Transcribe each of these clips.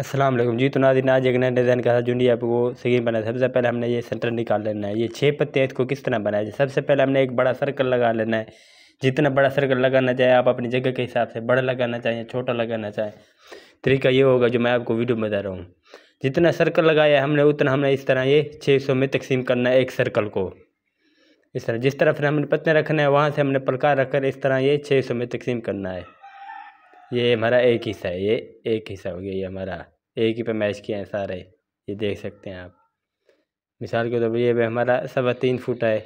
असलम जी तो नाजी आज एक नए डिज़ाइन का साथ जूंडी आपको सगीन बनाया सबसे पहले हमने ये सेंटर निकाल लेना है ये छः पत्ते इसको किस तरह बनाया जाए सबसे पहले हमने एक बड़ा सर्कल लगा लेना है जितना बड़ा सर्कल लगाना चाहे आप अपनी जगह के हिसाब से बड़ा लगाना चाहें छोटा लगाना चाहें तरीका ये होगा जो मैं आपको वीडियो में बता रहा हूँ जितना सर्कल लगाया हमने उतना हमने इस तरह ये छः सौ में तकसीम करना है एक सर्कल को इस तरह जिस तरह फिर हमने पत्ते रखना है वहाँ से हमने पलकार रखकर इस तरह ये छः सौ में तकसीम करना है ये हमारा एक हिस्सा है ये एक हिस्सा हो गया ये हमारा एक ही पे मैच किया है सारे ये देख सकते हैं आप मिसाल के तौर पर ये भी हमारा सवा तीन फुट है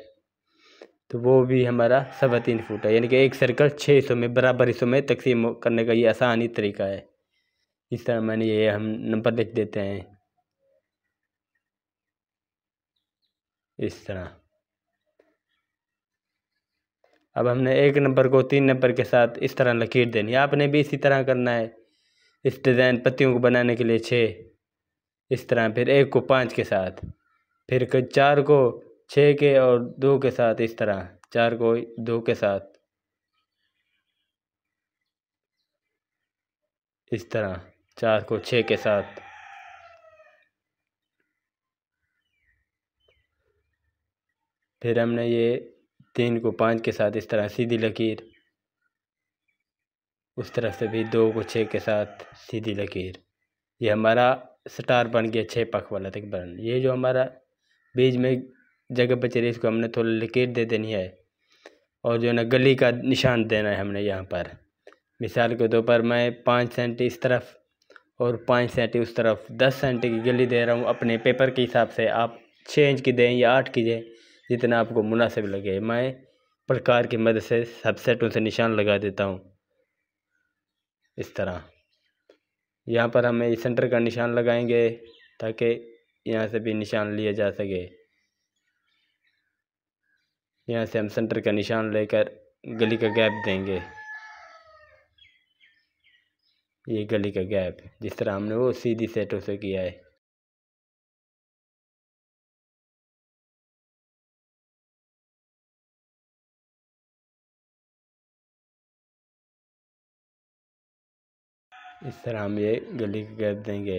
तो वो भी हमारा सवा तीन फुट है यानी कि एक सर्कल छः हिस्सों में बराबर हिस्सों में तकसीम करने का ये आसान ही तरीका है इस तरह मैंने ये हम नंबर लिख देते हैं इस तरह अब हमने एक नंबर को तीन नंबर के साथ इस तरह लकीर देनी है आपने भी इसी तरह करना है इस डिज़ाइन पत्तियों को बनाने के लिए छः इस तरह फिर एक को पाँच के साथ फिर चार को छः के और दो के साथ इस तरह चार को दो के साथ इस तरह चार को छः के साथ फिर हमने ये तीन को पाँच के साथ इस तरह सीधी लकीर उस तरफ से भी दो को छः के साथ सीधी लकीर ये हमारा स्टार बन गया छः पख वाला तक बन ये जो हमारा बीज में जगह बचे रही इसको हमने थोड़ा लकीर दे देनी है और जो है ना गली का निशान देना है हमने यहाँ पर मिसाल के तौर पर मैं पाँच सेंटी इस तरफ और पाँच सेंटी उस तरफ दस सेंटी की गली दे रहा हूँ अपने पेपर के हिसाब से आप छः इंच की दें या आठ की दें जितना आपको मुनासिब लगे मैं प्रकार की मदद से सबसेटों से निशान लगा देता हूँ इस तरह यहाँ पर हमें सेंटर का निशान लगाएंगे ताकि यहाँ से भी निशान लिया जा सके यहाँ से हम सेंटर का निशान लेकर गली का गैप देंगे ये गली का गैप जिस तरह हमने वो सीधी सेटों से किया है इस तरह हम ये गली कर देंगे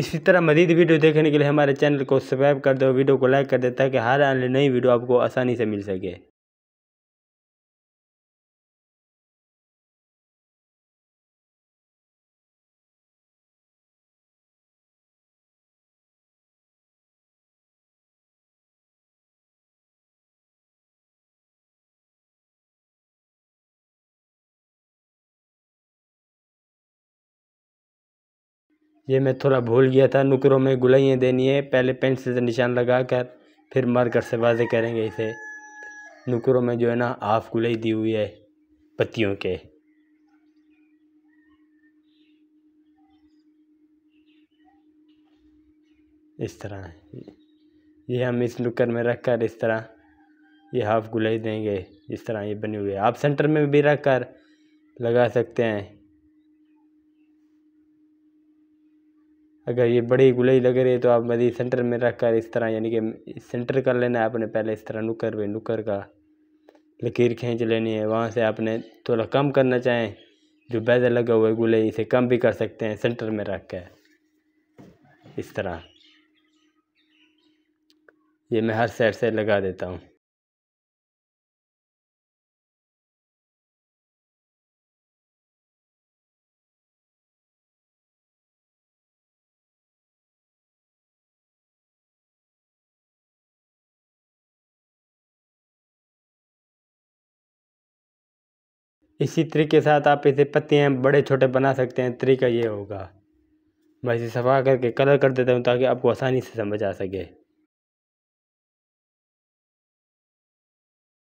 इसी तरह मजीद वीडियो देखने के लिए हमारे चैनल को सब्सक्राइब कर दो वीडियो को लाइक कर दे ताकि हर आने नई वीडियो आपको आसानी से मिल सके ये मैं थोड़ा भूल गया था नुकरों में गुलाइयाँ देनी है पहले पेंट से तो निशान लगा कर फिर मार्कर से वाजे करेंगे इसे नुकरों में जो है ना हाफ गुलाई दी हुई है पत्तियों के इस तरह ये हम इस नुक्कर में रख कर इस तरह ये हाफ गुलाई देंगे इस तरह ये बनी हुई है आप सेंटर में भी रख कर लगा सकते हैं अगर ये बड़े गुलाई लग रहे तो आप मजीद सेंटर में रख कर इस तरह यानी कि सेंटर कर लेना है आपने पहले इस तरह नुकर पे नुकर का लकीर खींच लेनी है वहाँ से आपने थोड़ा कम करना चाहें जो बेजर लगा हुआ है गुलाई इसे कम भी कर सकते हैं सेंटर में रख कर इस तरह ये मैं हर साइड से लगा देता हूँ इसी तरीके के साथ आप इसे पत्तियाँ बड़े छोटे बना सकते हैं तरीका ये होगा मैं इसे सफ़ा करके कलर कर देता हूँ ताकि आपको आसानी से समझ आ सके